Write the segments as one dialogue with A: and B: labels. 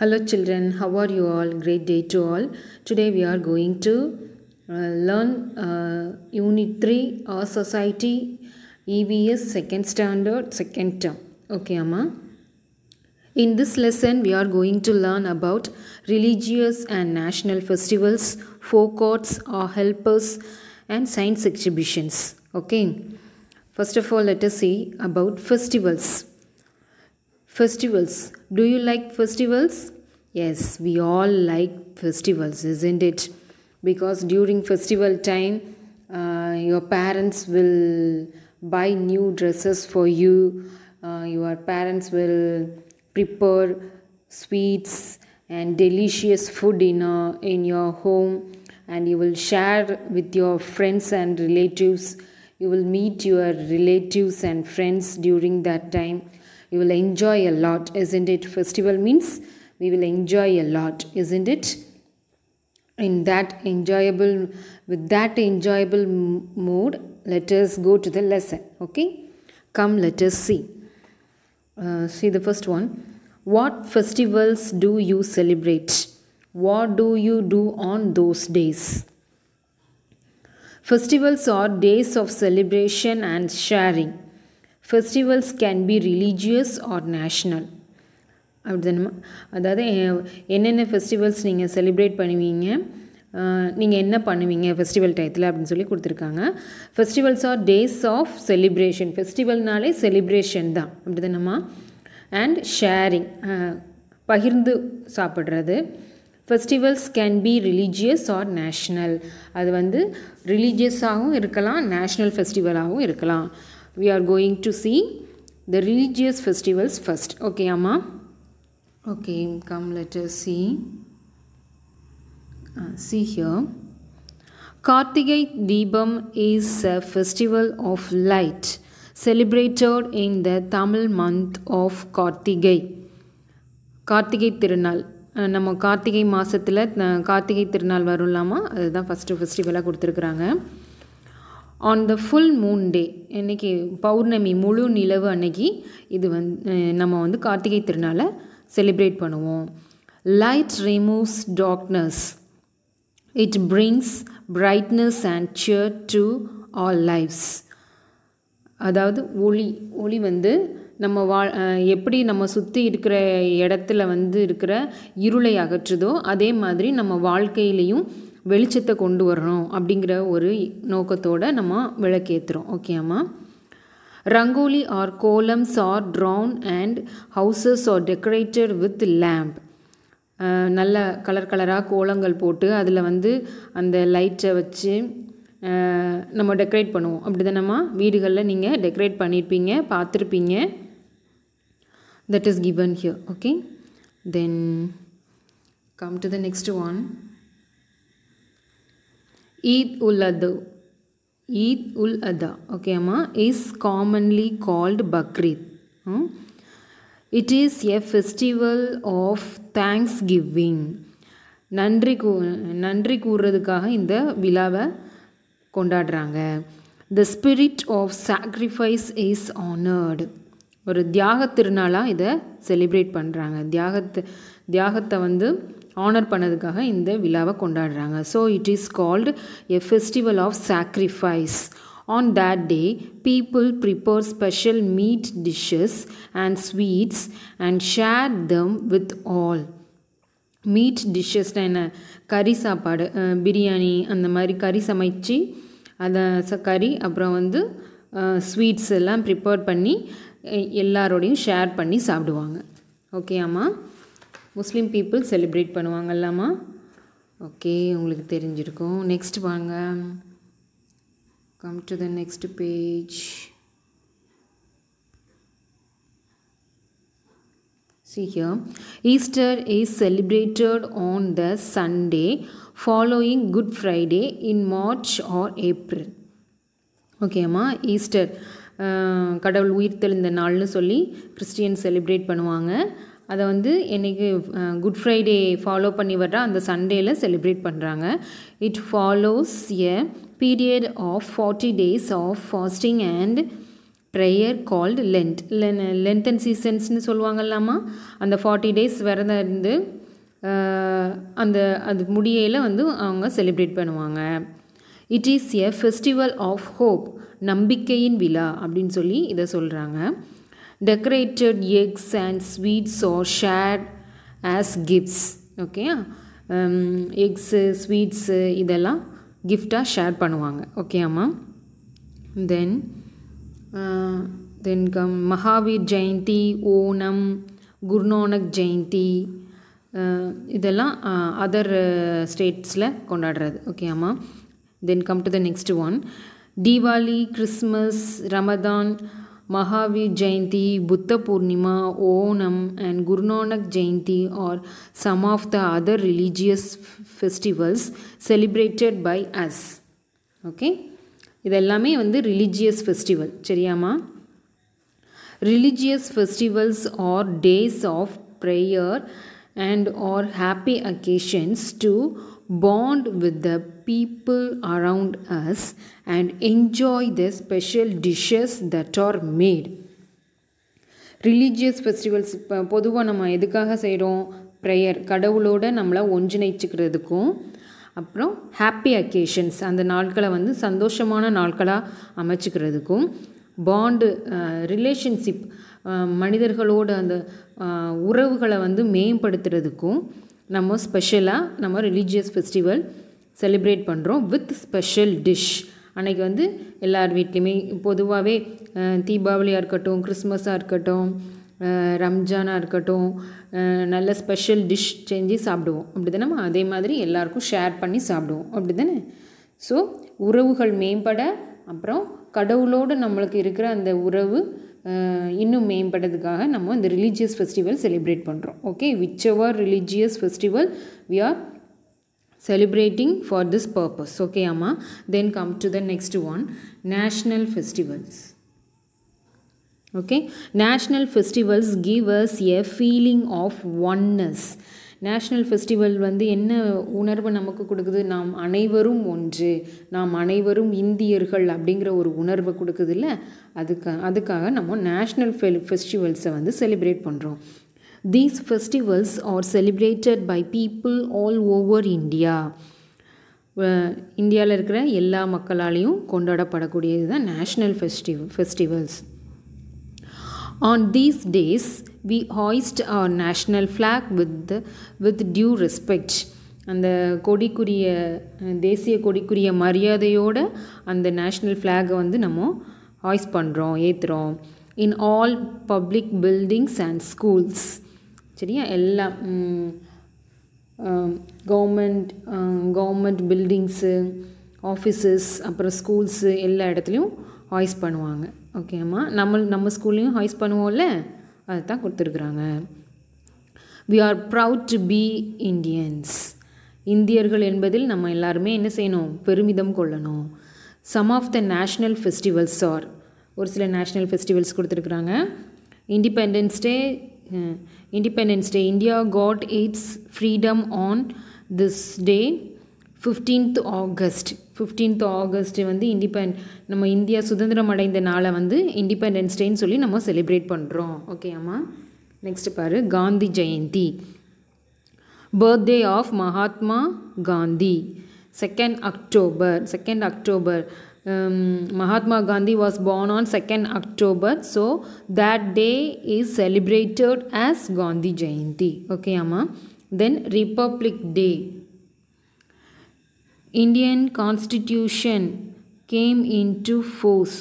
A: Hello children, how are you all? Great day to all. Today we are going to uh, learn uh, Unit 3 Our Society EBS second standard second term. Okay Amma. In this lesson we are going to learn about religious and national festivals, folk arts or helpers and science exhibitions. Okay. First of all let us see about festivals. Festivals. Do you like festivals? Yes, we all like festivals, isn't it? Because during festival time, uh, your parents will buy new dresses for you, uh, your parents will prepare sweets and delicious food in, uh, in your home, and you will share with your friends and relatives you will meet your relatives and friends during that time you will enjoy a lot isn't it festival means we will enjoy a lot isn't it in that enjoyable with that enjoyable mood let us go to the lesson okay come let us see uh, see the first one what festivals do you celebrate what do you do on those days Festivals are days of celebration and sharing. Festivals can be religious or national அப்படி அதாவது என்னென்ன festivals நீங்கள் celebrate பண்ணுவீங்க நீங்கள் என்ன பண்ணுவீங்க festival டயத்தில் அப்படின்னு சொல்லி கொடுத்துருக்காங்க festivals are days of celebration ஃபெஸ்டிவல்னாலே செலிப்ரேஷன் தான் அப்படி அண்ட் ஷேரிங் பகிர்ந்து சாப்பிட்றது festivals can be religious or national அது வந்து ரிலீஜியஸாகவும் இருக்கலாம் நேஷ்னல் ஃபெஸ்டிவலாகவும் இருக்கலாம் we are going to see the religious festivals first okay ஆமாம் okay come letter see see here Karthigai Deepam is a festival of light celebrated in the Tamil month of Karthigai Karthigai Thirunal நம்ம கார்த்திகை மாதத்தில் கார்த்திகை திருநாள் வரும் இல்லாமல் அதுதான் ஃபஸ்ட்டு ஃபெஸ்டிவலாக கொடுத்துருக்குறாங்க on the full moon day இன்றைக்கி பௌர்ணமி முழு நிலவு அன்னைக்கு இது வந் நம்ம வந்து கார்த்திகை திருநாளை செலிப்ரேட் பண்ணுவோம் light removes darkness it brings brightness and cheer to all lifes அதாவது ஒளி ஒளி வந்து நம்ம வா எப்படி நம்ம சுற்றி இருக்கிற இடத்துல வந்து இருக்கிற இருளை அகற்றுதோ அதே மாதிரி நம்ம வாழ்க்கையிலையும் வெளிச்சத்தை கொண்டு வரணும் அப்படிங்கிற ஒரு நோக்கத்தோடு நம்ம விளக்கேற்றுறோம் ஓகேம்மா rangoli are kolams are drawn and houses are decorated with lamp நல்ல கலர் கலராக கோலங்கள் போட்டு அதில் வந்து அந்த லைட்டை வச்சு நம்ம டெக்கரேட் பண்ணுவோம் அப்படி தானம்மா வீடுகளில் நீங்கள் டெக்கரேட் பண்ணியிருப்பீங்க பார்த்துருப்பீங்க that is given here okay then come to the next one Eid ul Adha Eid ul Adha okay amma is commonly called Bakrid hmm? it is a festival of thanksgiving நன்றி கூ நன்றி கூறுறதுக்காக இந்த விழாவை கொண்டாடுறாங்க the spirit of sacrifice is honoured ஒரு தியாக திருநாளாக இதை celebrate பண்ணுறாங்க தியாகத்தை தியாகத்தை வந்து ஆனர் பண்ணதுக்காக இந்த விழாவை கொண்டாடுறாங்க so it is called a festival of sacrifice on that day people prepare special meat dishes and sweets and share them with all meat டிஷ்ஷஸ்னால் என்ன கறி சாப்பாடு பிரியாணி அந்த மாதிரி கறி சமைச்சு அதை கறி அப்புறம் வந்து ஸ்வீட்ஸ் எல்லாம் ப்ரிப்பேர் பண்ணி எல்லாரோடையும் ஷேர் பண்ணி சாப்பிடுவாங்க ஓகேயாம்மா முஸ்லீம் பீப்புள் செலிப்ரேட் பண்ணுவாங்கல்லாமா ஓகே உங்களுக்கு தெரிஞ்சிருக்கும் நெக்ஸ்ட் வாங்க come to the next page See here, Easter is celebrated on the Sunday following Good Friday in March or April. ஓகேம்மா ஈஸ்டர் கடவுள் உயிர் நாள்னு சொல்லி கிறிஸ்டியன் செலிப்ரேட் பண்ணுவாங்க அதை வந்து என்றைக்கு குட் ஃப்ரைடே ஃபாலோ பண்ணி வர்ற அந்த சண்டேயில் செலிப்ரேட் பண்ணுறாங்க it follows a period of forty days of fasting and prayer called Lent len Lent and சீசன்ஸ்னு இல்லாமல் அந்த ஃபார்ட்டி டேஸ் விரதம் இருந்து அந்த அது முடியையில் வந்து அவங்க செலிப்ரேட் பண்ணுவாங்க it is a festival of hope நம்பிக்கையின் விழா அப்படின்னு சொல்லி இதை சொல்கிறாங்க decorated eggs and sweets are shared as gifts okay eggs sweets இதெல்லாம் கிஃப்டாக ஷேர் பண்ணுவாங்க ஓகேம்மா then then come Mahavir Jayanti Onam Guru Nanak Jayanti இதெல்லாம் அதர் uh, ஸ்டேட்ஸில் uh, கொண்டாடுறது ஓகேம்மா Then come to the next one. Diwali, Christmas, Ramadan, Mahavir Jayanti, Buddha Purnima, Onam and Guru Nanak Jayanti are some of the other religious festivals celebrated by us. Okay? இது எல்லாமே religious festival. Festival சரியாமா Religious festivals are days of prayer and are happy occasions to bond with the people around us and enjoy the special dishes that are made religious festivals இப்போ பொதுவாக நம்ம எதுக்காக செய்கிறோம் prayer கடவுளோட நம்மளை ஒன்றிணைச்சிக்கிறதுக்கும் அப்புறம் happy occasions அந்த நாட்களை வந்து சந்தோஷமான நாட்களாக அமைச்சிக்கிறதுக்கும் பாண்டு ரிலேஷன்ஷிப் மனிதர்களோட அந்த உறவுகளை வந்து மேம்படுத்துறதுக்கும் நம்ம ஸ்பெஷலாக நம்ம ரிலீஜியஸ் ஃபெஸ்டிவல் செலிப்ரேட் பண்ணுறோம் வித் ஸ்பெஷல் டிஷ் அன்றைக்கி வந்து எல்லார் வீட்லேயுமே பொதுவாகவே தீபாவளியாக இருக்கட்டும் கிறிஸ்மஸாக இருக்கட்டும் ரம்ஜானாக இருக்கட்டும் நல்ல ஸ்பெஷல் டிஷ் செஞ்சு சாப்பிடுவோம் அப்படி நம்ம அதே மாதிரி எல்லாருக்கும் ஷேர் பண்ணி சாப்பிடுவோம் அப்படி தானே ஸோ உறவுகள் மேம்பட அப்புறம் கடவுளோடு நம்மளுக்கு இருக்கிற அந்த உறவு இன்னும் மேம்பட்டதுக்காக நம்ம இந்த ரிலீஜியஸ் ஃபெஸ்டிவல் செலிப்ரேட் பண்ணுறோம் okay whichever religious festival we are celebrating for this purpose okay அம்மா then come to the next one national festivals okay national festivals give us a feeling of oneness national festival வந்து என்ன உணர்வு நமக்கு கொடுக்குது நாம் அனைவரும் ஒன்று நாம் அனைவரும் இந்தியர்கள் அப்படிங்கிற ஒரு உணர்வை கொடுக்குதுல்ல அதுக்காக அதுக்காக நம்ம நேஷ்னல் ஃபெ ஃபெஸ்டிவல்ஸை வந்து செலிப்ரேட் பண்ணுறோம் these festivals are celebrated by people all over India இந்தியாவில் இருக்கிற எல்லா மக்களாலையும் கொண்டாடப்படக்கூடியது தான் national festive festivals On these days, we hoist our national flag with, the, with due respect அந்த கொடிக்குரிய தேசிய கொடிக்குரிய மரியாதையோடு அந்த நேஷ்னல் ஃப்ளாகை வந்து நம்ம ஹாய்ஸ் பண்ணுறோம் ஏற்றுறோம் in all public buildings and schools சரியா எல்லா கவர்மெண்ட் கவர்மெண்ட் பில்டிங்ஸு ஆஃபீஸஸ் அப்புறம் ஸ்கூல்ஸு எல்லா இடத்துலையும் ஹாய்ஸ் பண்ணுவாங்க ஓகேம்மா நம்ம நம்ம ஸ்கூல்லையும் ஹாய்ஸ் பண்ணுவோம்ல அதுதான் கொடுத்துருக்குறாங்க we are proud to be Indians இந்தியர்கள் என்பதில் நம்ம எல்லாருமே என்ன செய்யணும் பெருமிதம் கொள்ளணும் some of the national festivals are ஒரு சில நேஷ்னல் ஃபெஸ்டிவல்ஸ் கொடுத்துருக்குறாங்க independence day independence day India got its freedom on this day fifteenth August fifteenth August வந்து இண்டிபெண்ட் நம்ம இந்தியா சுதந்திரம் அடைந்த நாளை வந்து இண்டிபெண்டன்ஸ் டேன்னு சொல்லி நம்ம செலிப்ரேட் பண்ணுறோம் ஓகே அம்மா நெக்ஸ்ட் பாரு Gandhi Jayanti birthday of Mahatma Gandhi second October second October Mahatma Gandhi was born on second October so that day is celebrated as Gandhi Jayanti okay அம்மா then republic day Indian Constitution came into force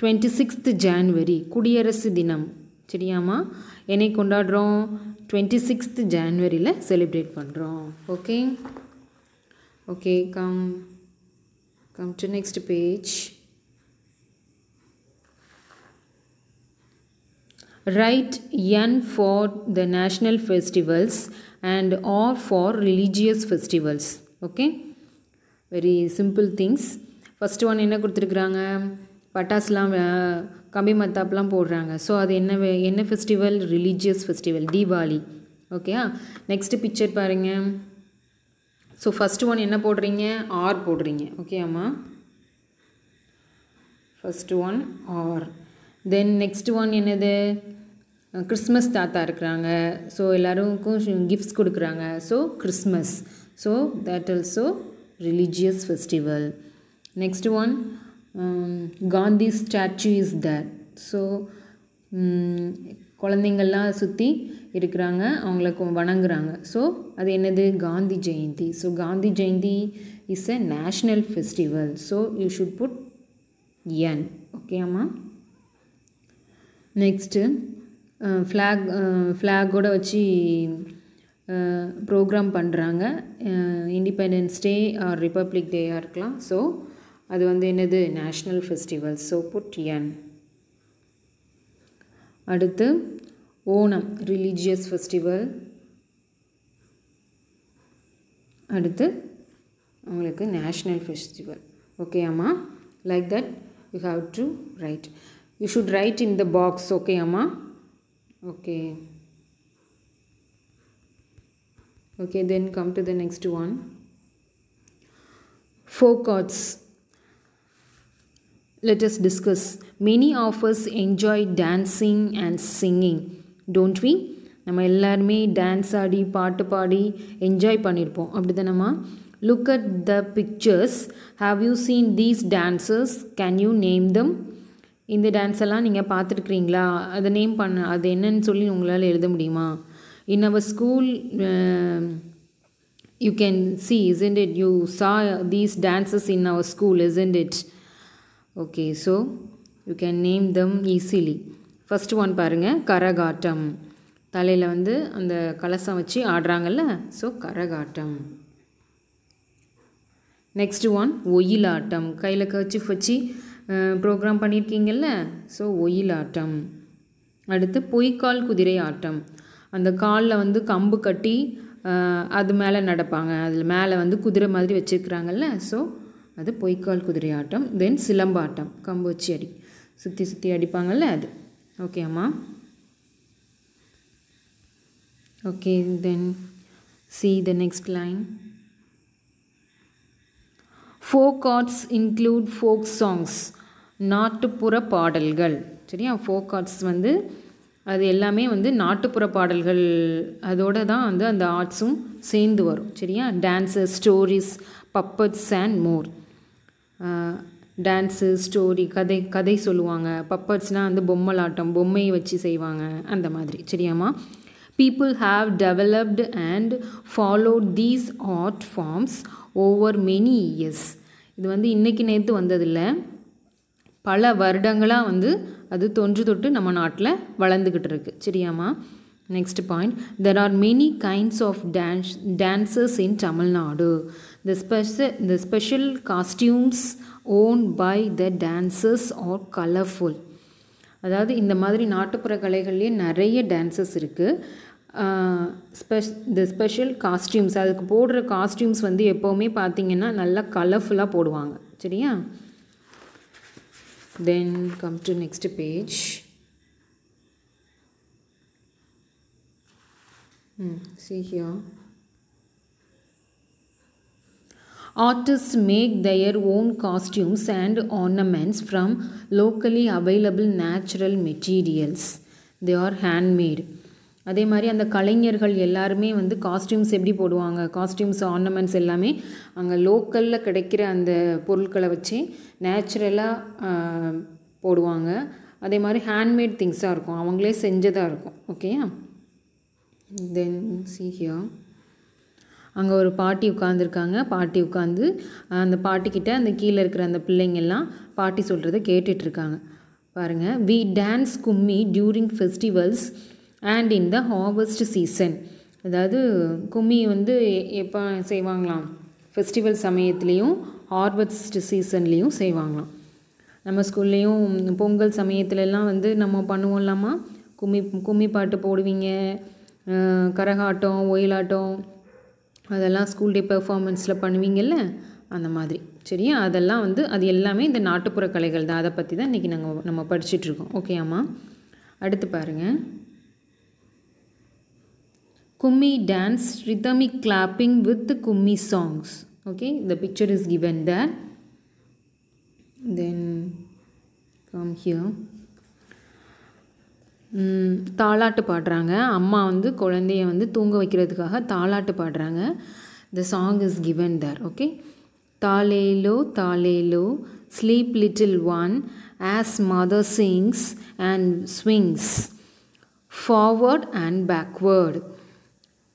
A: twenty sixth January குடியரசு தினம் சரியாம்மா என்னை கொண்டாடுறோம் twenty sixth ஜான்வரியில் celebrate பண்ணுறோம் okay okay come come to next page write N for the national festivals and R for religious festivals okay very simple things first one என்ன கொடுத்துருக்குறாங்க பட்டாஸ்லாம் கம்பி மத்தாப்லாம் போடுறாங்க ஸோ அது என்ன வே என்ன ஃபெஸ்டிவல் ரிலீஜியஸ் ஃபெஸ்டிவல் தீபாவளி ஓகேயா நெக்ஸ்ட்டு பிக்சர் பாருங்கள் ஸோ ஃபஸ்ட்டு ஒன் என்ன போடுறீங்க ஆர் போடுறீங்க ஓகே அம்மா first one R then next one என்னது கிறிஸ்மஸ் தாத்தா இருக்கிறாங்க ஸோ எல்லோருக்கும் கிஃப்ட்ஸ் கொடுக்குறாங்க so Christmas so that also religious festival next one Gandhi statue is there so குழந்தைங்கள்லாம் சுற்றி இருக்கிறாங்க அவங்களுக்கு வணங்குறாங்க ஸோ அது என்னது Gandhi Jayanti so Gandhi Jayanti is a national festival so you should put N okay அம்மா நெக்ஸ்ட்டு ஃப்ளாக் ஃப்ளாகோடு வச்சு ப்ரோக்ராம் பண்ணுறாங்க இண்டிபெண்டன்ஸ் டே ஆர் ரிப்பப்ளிக் டேயாக இருக்கலாம் ஸோ அது வந்து என்னது national festival so put N அடுத்து ஓணம் ரிலீஜியஸ் ஃபெஸ்டிவல் அடுத்து உங்களுக்கு நேஷ்னல் ஃபெஸ்டிவல் ஓகே அம்மா like that you have to write you should write in the box okay amma okay okay then come to the next one four chords let us discuss many of us enjoy dancing and singing don't we நம்ம எல்லாருமே dance ஆடி பாட்டு பாடி enjoy பண்ணியிருப்போம் அப்படி தானம்மா look at the pictures have you seen these dancers? Can you name them இந்த dance எல்லாம் நீங்கள் பார்த்துருக்குறீங்களா அதை நேம் பண்ண அது என்னன்னு சொல்லி உங்களால் எழுத முடியுமா in our school you can see isn't it you saw these dances in our school isn't it okay so you can name them easily first one பாருங்கள் கரகாட்டம் தலையில் வந்து அந்த கலசம் வச்சு ஆடுறாங்கல்ல so karakattam next one oyilattam கையில் கச்சி வச்சு ப்ரோக்ராம் பண்ணியிருக்கீங்கள்ல ஸோ ஒயில் ஆட்டம் அடுத்து பொய்க்கால் குதிரை ஆட்டம் அந்த காலில் வந்து கம்பு கட்டி அது மேலே நடப்பாங்க அதில் மேலே வந்து குதிரை மாதிரி வச்சுருக்குறாங்கல்ல ஸோ அது பொய்க்கால் குதிரை ஆட்டம் தென் சிலம்பாட்டம் கம்பு வச்சு அடி சுற்றி சுற்றி அடிப்பாங்கள்ல அது ஓகே அம்மா okay then see the next line folk arts include folk songs நாட்டுப்புற பாடல்கள் சரியா ஃபோக் ஆர்ட்ஸ் வந்து அது எல்லாமே வந்து நாட்டுப்புற பாடல்கள் அதோடு தான் வந்து அந்த ஆர்ட்ஸும் சேர்ந்து வரும் சரியா dances stories puppets and more dance story கதை கதை சொல்லுவாங்க பப்பட்ஸ்னால் வந்து பொம்மலாட்டம் பொம்மையை வச்சு செய்வாங்க அந்த மாதிரி சரியாம்மா people have developed and follow these art forms over many years இது வந்து இன்றைக்கி நேற்று வந்ததில்லை பல வருடங்களாக வந்து அது தொன்று தொட்டு நம்ம நாட்டில் வளர்ந்துக்கிட்டு இருக்கு சரியாம்மா next point there are many kinds of dance dancers in Tamil Nadu the special the special costumes worn by the dancers are colourful அதாவது இந்த மாதிரி நாட்டுப்புற கலைகள்லேயே நிறைய டான்சஸ் இருக்குது ஸ்பெஷ் இந்த ஸ்பெஷல் காஸ்ட்யூம்ஸ் அதுக்கு போடுற காஸ்ட்யூம்ஸ் வந்து எப்போவுமே பார்த்தீங்கன்னா நல்லா கலர்ஃபுல்லாக போடுவாங்க சரியா then come to next page artist make their own costumes and ornaments from locally available natural materials they are handmade அதே மாதிரி அந்த கலைஞர்கள் எல்லாருமே வந்து காஸ்ட்யூம்ஸ் எப்படி போடுவாங்க காஸ்ட்யூம்ஸ் ஆர்னமெண்ட்ஸ் எல்லாமே அங்கே லோக்கலில் கிடைக்கிற அந்த பொருட்களை வச்சு நேச்சுரலாக போடுவாங்க அதே மாதிரி ஹேண்ட்மேட் திங்ஸாக இருக்கும் அவங்களே செஞ்சதாக இருக்கும் ஓகேயா தென் சீஹியா அங்கே ஒரு பாட்டி உட்காந்துருக்காங்க பாட்டி உட்காந்து அந்த பாட்டிக்கிட்ட அந்த கீழே இருக்கிற அந்த பிள்ளைங்கள்லாம் பாட்டி சொல்கிறத கேட்டுட்ருக்காங்க பாருங்கள் we dance kummi during festivals and in the harvest season அதாவது கும்மி வந்து எப்போ செய்வாங்களாம் ஃபெஸ்டிவல் சமயத்துலேயும் ஹார்வெஸ்ட் சீசன்லேயும் செய்வாங்களாம் நம்ம ஸ்கூல்லேயும் பொங்கல் சமயத்துலலாம் வந்து நம்ம பண்ணுவோம் இல்லாமல் கும்மி கும்மி பாட்டு போடுவீங்க கரகாட்டம் ஒயிலாட்டம் அதெல்லாம் ஸ்கூல் டே பெர்ஃபார்மன்ஸில் பண்ணுவீங்கள்ல அந்த மாதிரி சரியா அதெல்லாம் வந்து அது எல்லாமே இந்த நாட்டுப்புற கலைகள் தான் அதை பற்றி தான் இன்றைக்கி நாங்கள் நம்ம படிச்சுட்ருக்கோம் ஓகே அம்மா அடுத்து பாருங்கள் Kumi dance, rhythmic clapping with Kumi songs. Okay, the picture is given there. Then come here. தாளாட்டு பாடுறாங்க அம்மா வந்து குழந்தைய வந்து தூங்க வைக்கிறதுக்காக தாளாட்டு பாடுறாங்க the song is given there okay தாலேலோ தாலேலோ sleep little one as mother sings and swings forward and backward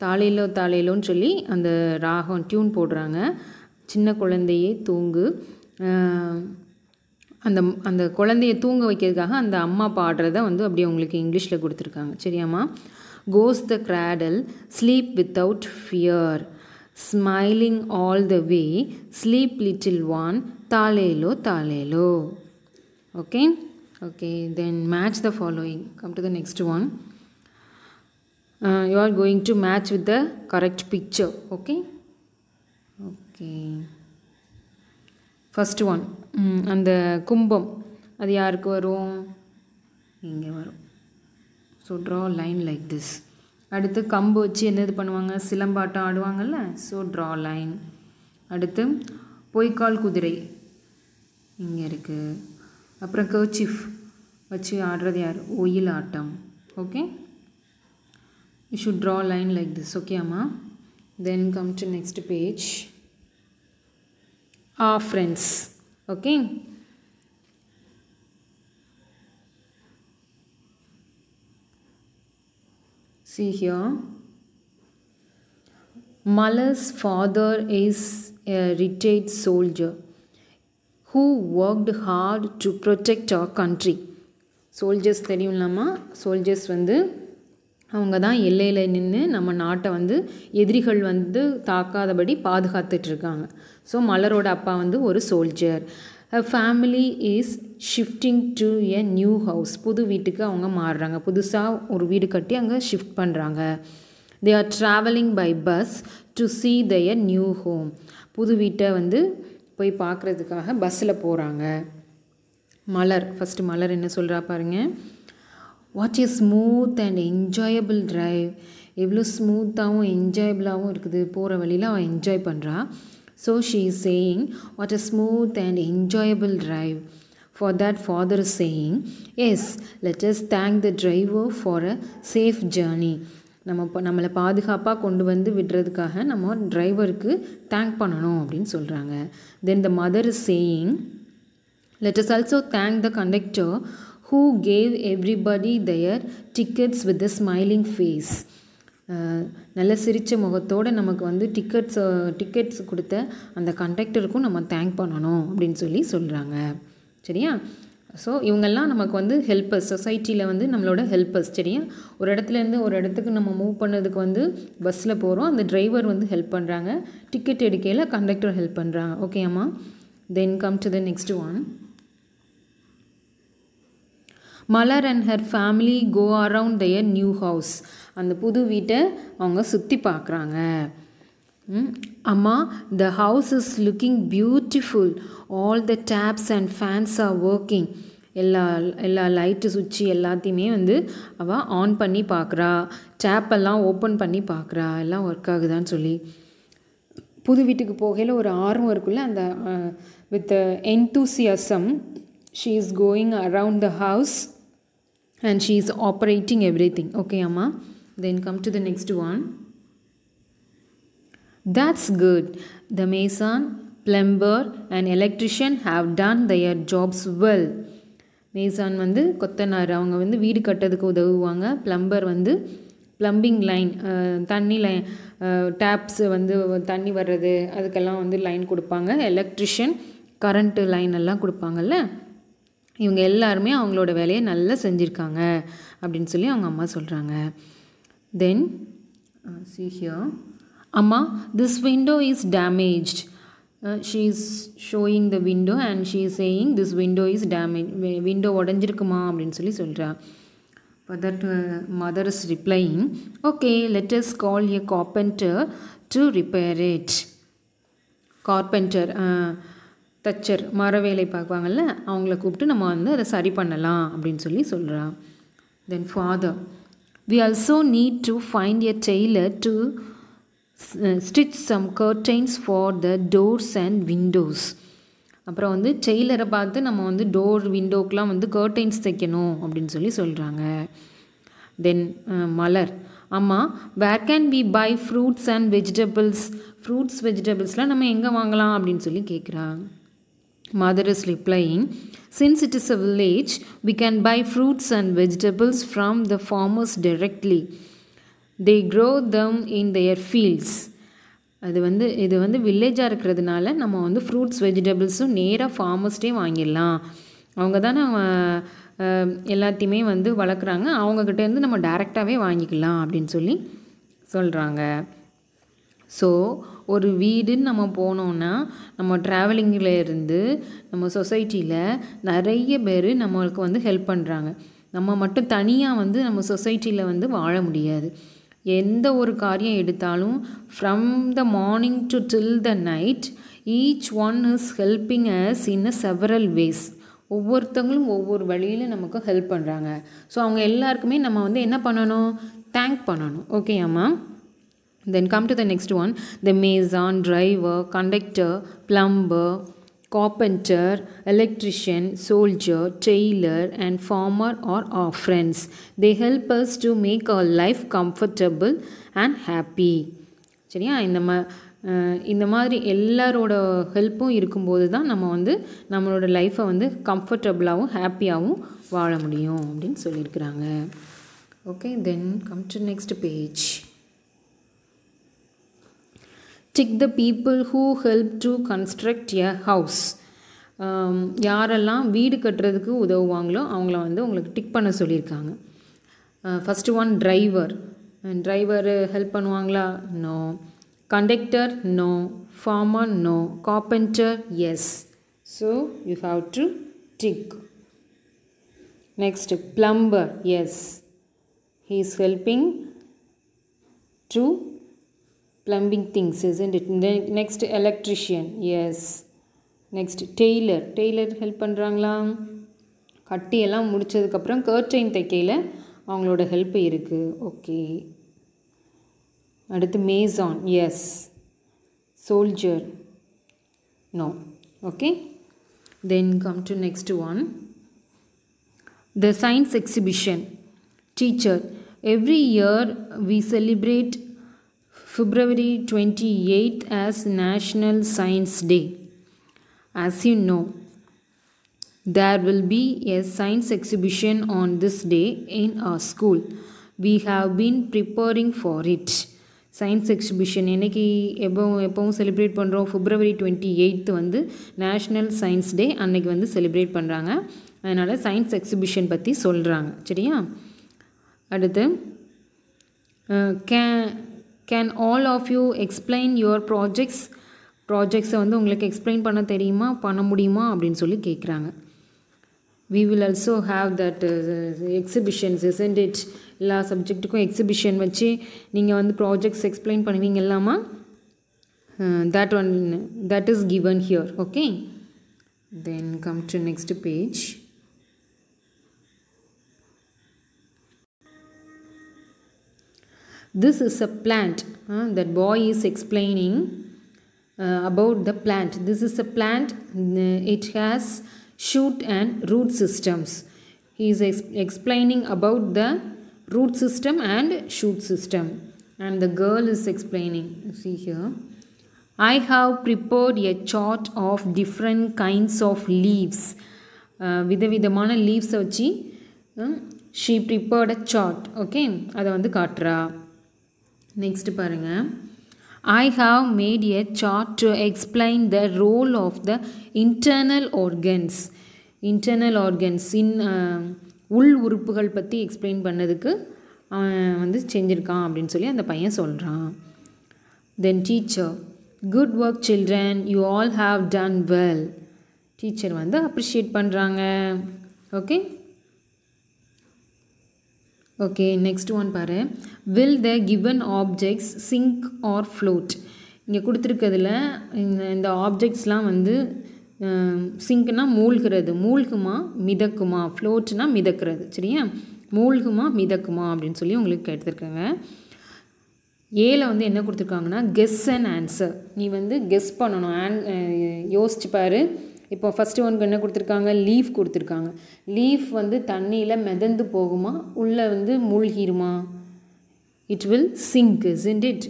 A: தாளிலோ தாளிலோன்னு சொல்லி அந்த ராகம் டியூன் போடுறாங்க சின்ன குழந்தையே தூங்கு அந்த அந்த குழந்தைய தூங்க வைக்கிறதுக்காக அந்த அம்மா பாடுறத வந்து அப்படியே உங்களுக்கு இங்கிலீஷில் கொடுத்துருக்காங்க சரியாம்மா goes the cradle sleep without fear smiling all the way sleep little one தாலேலோ தாலேலோ okay okay then match the following come to the next one you are going to match with the correct picture okay okay first one அந்த கும்பம் அது யாருக்கு வரும் இங்கே வரும் so draw line like this அடுத்து கம்பு வச்சு என்ன இது பண்ணுவாங்க சிலம்பாட்டம் ஆடுவாங்கள்ல ஸோ ட்ரா லைன் அடுத்து பொய்க்கால் குதிரை இங்கே இருக்குது அப்புறம் கர்ச்சிஃப் வச்சு ஆடுறது யார் oyilattam okay you should draw a line like this okay amma then come to next page ah friends okay see here Mala's father is a retired soldier who worked hard to protect our country soldiers தெரியும்லாமா soldiers வந்து அவங்க தான் எல்லையில் நின்று நம்ம நாட்டை வந்து எதிரிகள் வந்து தாக்காதபடி பாதுகாத்துட்ருக்காங்க ஸோ மலரோட அப்பா வந்து ஒரு soldier family is shifting to a new house புது வீட்டுக்கு அவங்க மாறுறாங்க புதுசாக ஒரு வீடு கட்டி அங்கே ஷிஃப்ட் பண்ணுறாங்க they are travelling by bus to see their new home புது வீட்டை வந்து போய் பார்க்குறதுக்காக பஸ்ஸில் போகிறாங்க மலர் ஃபஸ்ட்டு மலர் என்ன சொல்கிறா பாருங்கள் what a smooth and enjoyable drive எவ்வளோ ஸ்மூத்தாகவும் என்ஜாயபிளாகவும் இருக்குது போகிற வழியில் அவன் என்ஜாய் பண்ணுறான் so she is saying what a smooth and enjoyable drive for that father is us let let thank the driver for a safe journey journey. நம்ம நம்மளை பாதுகாப்பாக கொண்டு வந்து விடுறதுக்காக நம்ம டிரைவருக்கு தேங்க் பண்ணணும் அப்படின்னு சொல்கிறாங்க then the mother is saying let us also thank the conductor who gave everybody their tickets with a smiling face நல்ல சிரித்த முகத்தோடு நமக்கு வந்து டிக்கெட்ஸ் டிக்கெட்ஸ் கொடுத்த அந்த கண்டக்டருக்கும் நம்ம தேங்க் பண்ணணும் அப்படின்னு சொல்லி சொல்கிறாங்க சரியா ஸோ இவங்கெல்லாம் நமக்கு வந்து ஹெல்ப்பர்ஸ் சொசைட்டியில் வந்து நம்மளோட ஹெல்ப்பர்ஸ் சரியா ஒரு இடத்துலேருந்து ஒரு இடத்துக்கு நம்ம மூவ் பண்ணதுக்கு வந்து பஸ்ஸில் போகிறோம் அந்த டிரைவர் வந்து ஹெல்ப் பண்ணுறாங்க டிக்கெட் எடுக்கையில் கண்டக்டர் ஹெல்ப் பண்ணுறாங்க ஓகே அம்மா then come to the next one Malar and her family go around their new house அந்த புது வீட்டை அவங்க சுற்றி பார்க்குறாங்க அம்மா the house is looking beautiful all the taps and fans are working எல்லா எல்லா லைட்டு சுவிட்சு எல்லாத்தையுமே வந்து அவள் ஆன் பண்ணி பார்க்குறா டேப்பெல்லாம் ஓப்பன் பண்ணி பார்க்குறா எல்லாம் ஒர்க் ஆகுதான்னு சொல்லி புது வீட்டுக்கு போகையில் ஒரு ஆர்வம் இருக்குல்ல அந்த with enthusiasm she is going around the house and she is operating everything okay amma then come to the next one that's good the mason plumber and electrician have done their jobs well mason வந்து கொத்தனார் அவங்க வந்து வீடு கட்டுறதுக்கு உதவுவாங்க plumber வந்து plumbing line தண்ணி line taps வந்து தண்ணி வர்றது அதுக்கெல்லாம் வந்து லைன் கொடுப்பாங்க எலக்ட்ரிஷியன் கரண்ட்டு லைன் எல்லாம் கொடுப்பாங்கல்ல இவங்க எல்லாருமே அவங்களோட வேலையை நல்லா செஞ்சுருக்காங்க அப்படின்னு சொல்லி அவங்க அம்மா சொல்கிறாங்க தென் சி uh, ஹியர் அம்மா this window is damaged she is showing the window and she is saying this window is damage window உடஞ்சிருக்குமா அப்படின்னு சொல்லி சொல்கிறா further to mother is replying okay let us call a carpenter to repair it carpenter தச்சர் மர வேலை பார்க்குவாங்கல்ல அவங்கள கூப்பிட்டு நம்ம வந்து அதை சரி பண்ணலாம் அப்படின்னு சொல்லி சொல்கிறான் then father we also need to find a tailor to stitch some curtains for the doors and windows அப்புறம் வந்து டெய்லரை பார்த்து நம்ம வந்து டோர் விண்டோக்கெலாம் வந்து கர்டைன்ஸ் தைக்கணும் அப்படின்னு சொல்லி சொல்கிறாங்க தென் uh, மலர் ஆமாம் where can be buy fruits and vegetables fruits வெஜிடபிள்ஸ்லாம் நம்ம எங்கே வாங்கலாம் அப்படின்னு சொல்லி கேட்குறாங்க Mother is replying, Since it is a village, we can buy fruits and vegetables from the farmers directly. They grow them in their fields. அது வந்து இது வந்து வில்லேஜாக இருக்கிறதுனால நம்ம வந்து ஃப்ரூட்ஸ் வெஜிடபிள்ஸும் நேராக ஃபார்மர்ஸ்டே வாங்கிடலாம் அவங்க தானே எல்லாத்தையுமே வந்து வளர்க்குறாங்க அவங்கக்கிட்டேருந்து நம்ம டைரெக்டாகவே வாங்கிக்கலாம் அப்படின்னு சொல்லி சொல்கிறாங்க ஸோ ஒரு வீடுன்னு நம்ம போனோன்னா நம்ம ட்ராவலிங்கில் இருந்து நம்ம சொசைட்டியில் நிறைய பேர் நம்மளுக்கு வந்து ஹெல்ப் பண்ணுறாங்க நம்ம மட்டும் தனியாக வந்து நம்ம சொசைட்டியில் வந்து வாழ முடியாது எந்த ஒரு காரியம் எடுத்தாலும் from the morning to till the night each one is helping us in a several ways ஒவ்வொருத்தங்களும் ஒவ்வொரு வழியில் நமக்கு ஹெல்ப் பண்ணுறாங்க ஸோ அவங்க எல்லாருக்குமே நம்ம வந்து என்ன பண்ணணும் தேங்க் பண்ணணும் ஓகே அம்மா Then come to the next one the mason, driver, conductor, plumber, carpenter, electrician, soldier, tailor, and farmer are our friends. They help us to make our life comfortable and happy. சரியா இந்த மா இந்த மாதிரி எல்லாரோட ஹெல்ப்பும் இருக்கும்போது தான் நம்ம வந்து நம்மளோட லைஃப்பை வந்து கம்ஃபர்டபுளாகவும் ஹாப்பியாகவும் வாழ முடியும் அப்படின்னு சொல்லியிருக்கிறாங்க okay then come to next page stick the people who help to construct a house யாரெல்லாம் வீடு கட்டுறதுக்கு உதவுவாங்களோ அவங்கள வந்து உங்களுக்கு டிக் பண்ண சொல்லியிருக்காங்க first one driver driver help பண்ணுவாங்களா no conductor no farmer no carpenter yes so you have to tick next plumber yes he is helping to plumbing things isn't it next electrician yes next tailor tailor help பண்ணுறாங்களா கட்டியெல்லாம் முடித்ததுக்கப்புறம் curtain தைக்கையில் அவங்களோட help இருக்குது okay அடுத்து mason yes soldier no okay then come to next one the science exhibition teacher every year we celebrate February twenty eight as national science day as you know there will be a science exhibition on this day in our school We have been preparing for it science exhibition என்றைக்கு எப்போவும் எப்போவும் celebrate பண்ணுறோம் February twenty eight வந்து national science day அன்னைக்கு வந்து celebrate பண்ணுறாங்க அதனால் science exhibition பற்றி சொல்கிறாங்க சரியா அடுத்து கே can all of you explain your projects ப்ராஜெக்ட்ஸை வந்து உங்களுக்கு எக்ஸ்பிளைன் பண்ண தெரியுமா பண்ண முடியுமா அப்படின்னு சொல்லி கேட்குறாங்க we will also have that exhibitions isn't it எல்லா சப்ஜெக்ட்டுக்கும் எக்ஸிபிஷன் வச்சு நீங்கள் வந்து ப்ராஜெக்ட்ஸ் எக்ஸ்பிளைன் பண்ணுவீங்க இல்லாமா that one that is given here okay then come to next page This is a plant. Uh, that boy is explaining uh, about the plant. This is a plant. It has shoot and root systems. He is ex explaining about the root system and shoot system. And the girl is explaining. See here. I have prepared a chart of different kinds of leaves. வித விதமான லீவ்ஸை வச்சு she prepared a chart okay அதை வந்து காட்டுறா next பாருங்கள் I have made a chart to explain the role of the internal organs internal organs in உள் உறுப்புகள் பற்றி எக்ஸ்பிளைன் பண்ணதுக்கு அவன் வந்து செஞ்சுருக்கான் அப்படின்னு சொல்லி அந்த பையன் சொல்கிறான் then teacher good work children you all have done well teacher வந்து அப்ரிஷியேட் பண்ணுறாங்க ஓகே ஓகே நெக்ஸ்ட் ஒன் பாரு will the given objects sink or float இங்கே கொடுத்துருக்கிறதுல இந்த இந்த ஆப்ஜெக்ட்ஸ்லாம் வந்து சிங்க்குன்னா மூழ்கிறது மூழ்குமா மிதக்குமா ஃப்ளோட்னா மிதக்கிறது சரியா மூழ்குமா மிதக்குமா அப்படின்னு சொல்லி உங்களுக்கு எடுத்துருக்காங்க ஏல வந்து என்ன கொடுத்துருக்காங்கன்னா கெஸ் அண்ட் ஆன்சர் நீ வந்து கெஸ் பண்ணணும் ஆன் யோசிச்சு பாரு இப்போ ஃபஸ்ட்டு ஒனுக்கு என்ன கொடுத்துருக்காங்க லீஃப் கொடுத்துருக்காங்க லீஃப் வந்து தண்ணியில் மிதந்து போகுமா உள்ளே வந்து மூழ்கிருமா it will sink in it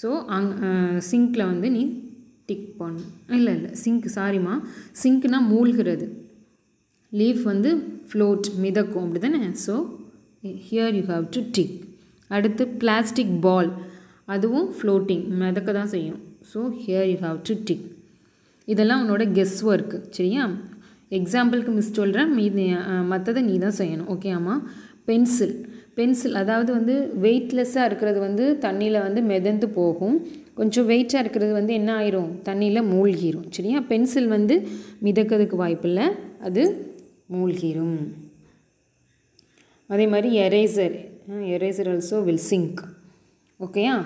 A: so அங் சிங்கில் வந்து நீ டிக் பண்ணு இல்லை இல்லை சிங்க் சாரிம்மா சிங்க்னால் மூழ்கிறது லீஃப் வந்து ஃப்ளோட் மிதக்கும் அப்படி தானே so here you have to tick அடுத்து பிளாஸ்டிக் பால் அதுவும் ஃப்ளோட்டிங் மிதக்க தான் செய்யும் so here you have to tick இதெல்லாம் உன்னோட கெஸ் ஒர்க்கு சரியா எக்ஸாம்பிளுக்கு மிஸ் சொல்கிறேன் மீ மற்றதை நீ தான் செய்யணும் ஓகே ஆமாம் பென்சில் பென்சில் அதாவது வந்து வெயிட்லெஸ்ஸாக இருக்கிறது வந்து தண்ணியில் வந்து மிதந்து போகும் கொஞ்சம் வெயிட்டாக இருக்கிறது வந்து என்ன ஆயிரும் தண்ணியில் மூழ்கிரும் சரியா பென்சில் வந்து மிதக்கிறதுக்கு வாய்ப்பில்லை அது மூழ்கிரும் அதே மாதிரி eraser eraser also will sink ஓகேயா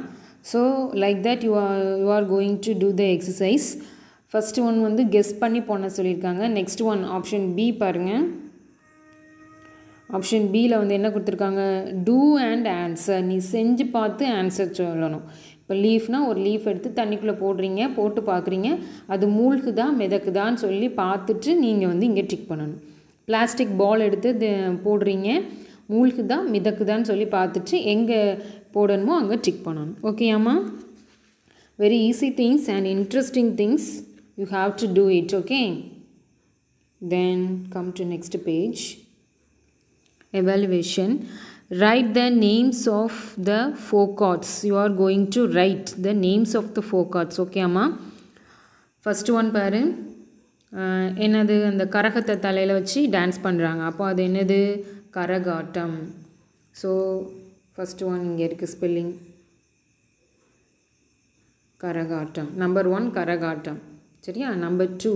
A: so like that you are you are going to do the exercise first one வந்து கெஸ் பண்ணி போன சொல்லியிருக்காங்க நெக்ஸ்ட் ஒன் ஆப்ஷன் பி பாருங்கள் ஆப்ஷன் பியில் வந்து என்ன கொடுத்துருக்காங்க டூ அண்ட் ஆன்சர் நீ செஞ்சு பார்த்து ஆன்சர் சொல்லணும் இப்போ லீஃப்னால் ஒரு லீஃப் எடுத்து தண்ணிக்குள்ளே போடுறீங்க போட்டு பார்க்குறீங்க அது மூழ்குதா மிதக்குதான்னு சொல்லி பார்த்துட்டு நீங்கள் வந்து இங்கே டிக் பண்ணணும் பிளாஸ்டிக் பால் எடுத்து போடுறீங்க மூழ்குதா மிதக்குதான்னு சொல்லி பார்த்துட்டு எங்கே போடணுமோ அங்கே டிக் பண்ணணும் ஓகேயாம்மா very easy things and interesting things you have to do it okay then come to next page evaluation write the names of the four chords you are going to write the names of the four chords okay amma first one பாரு என்னது அந்த கரகத்தை தலையில் வச்சு dance பண்ணுறாங்க அப்போ அது என்னது கரகாட்டம் so first one இங்கே இருக்குது spelling Karagattam number one Karagattam சரியா நம்பர் டூ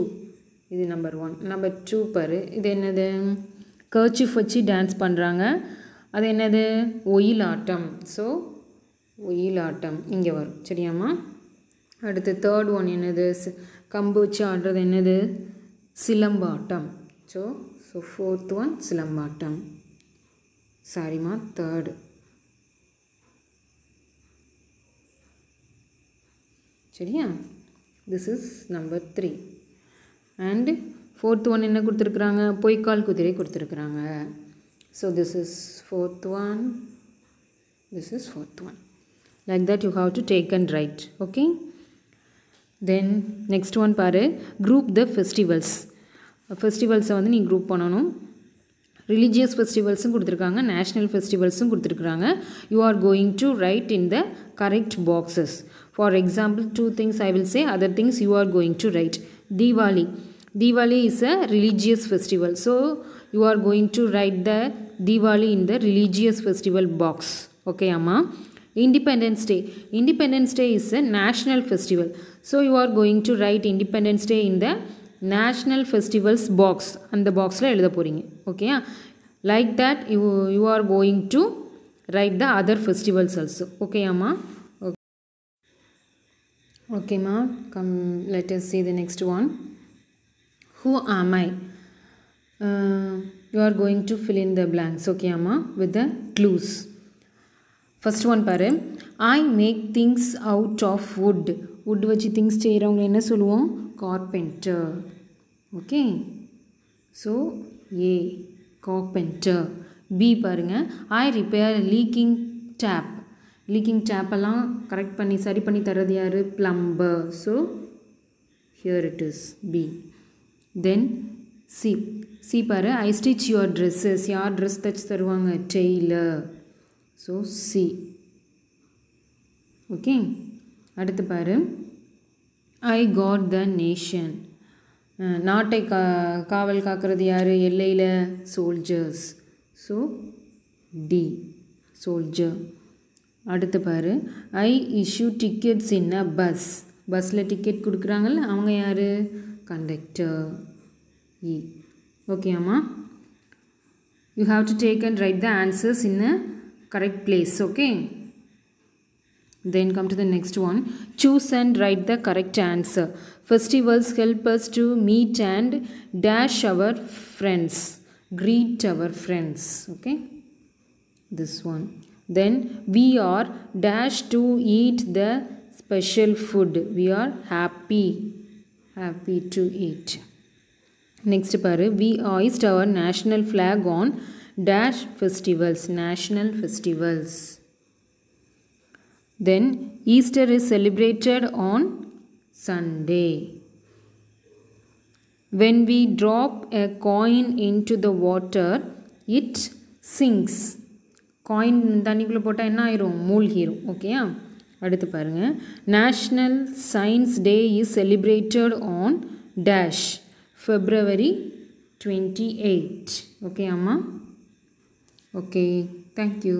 A: இது நம்பர் ஒன் நம்பர் டூ பாரு இது என்னது கர்ச்சிஃப் வச்சு டான்ஸ் பண்ணுறாங்க அது என்னது ஒயிலாட்டம் ஸோ ஒயிலாட்டம் இங்கே வரும் சரியாம்மா அடுத்து தேர்ட் ஒன் என்னது கம்பு வச்சு ஆடுறது என்னது Silambattam so so fourth one Silambattam சாரிம்மா தேர்டு சரியா this is number three and fourth one என்ன கொடுத்துருக்குறாங்க பொய்க்கால் குதிரை கொடுத்துருக்குறாங்க so this is fourth one this is fourth one like that you have to take and write okay then next one பாரு group the festivals ஃபெஸ்டிவல்ஸை வந்து நீ group பண்ணணும் religious ஃபெஸ்டிவல்ஸும் கொடுத்துருக்காங்க national ஃபெஸ்டிவல்ஸும் கொடுத்துருக்குறாங்க you are going to write in the correct boxes For example, two things I will say, other things you are going to write. Diwali. Diwali is a religious festival. So, you are going to write the Diwali in the religious festival box. Okay, Amma. Independence Day. Independence Day is a national festival. So, you are going to write Independence Day in the national festivals box. And the box la the pouring. Okay, like that you, you are going to write the other festivals also. Okay, Amma. Okay, ma. Come, let us see the next one. Who am I? Uh, you are going to fill in the blanks, okay, ma? With the clues. First one, pare. I make things out of wood. Wood, which things stay around in a Carpenter. Okay. So, A. Carpenter. B, paringa. I repair leaking tap. Leaking டேப்பெல்லாம் correct பண்ணி சரி பண்ணி தர்றது யார் plumber so here it is B then C C பாரு I stitch your dresses யார் dress தைச்சி தருவாங்க டெய்லர் ஸோ சி ஓகே அடுத்து பாரு ஐ காட் த நேஷன் நாட்டை கா காவல் காக்கிறது யார் எல்லையில் சோல்ஜர்ஸ் ஸோ டி சோல்ஜர் அடுத்து பாரு I issue tickets in a bus பஸ்ஸில் டிக்கெட் கொடுக்குறாங்கல்ல அவங்க யார் கண்டக்டர் இ ஓகேம்மா you have to take and write the answers in a correct place okay then come to the next one choose and write the correct answer festivals help us to meet and dash our friends greet our friends okay this one then we are dash to eat the special food we are happy happy to eat next பாரு we hoist our national flag on dash festivals national festivals then easter is celebrated on sunday when we drop a coin into the water it sinks coin தண்ணிக்குள்ளே போட்டால் என்ன ஆயிரும் மூழ்கிரும் ஓகேயா அடுத்து பாருங்கள் national science day is celebrated on dash February twenty eight okay அம்மா okay thank you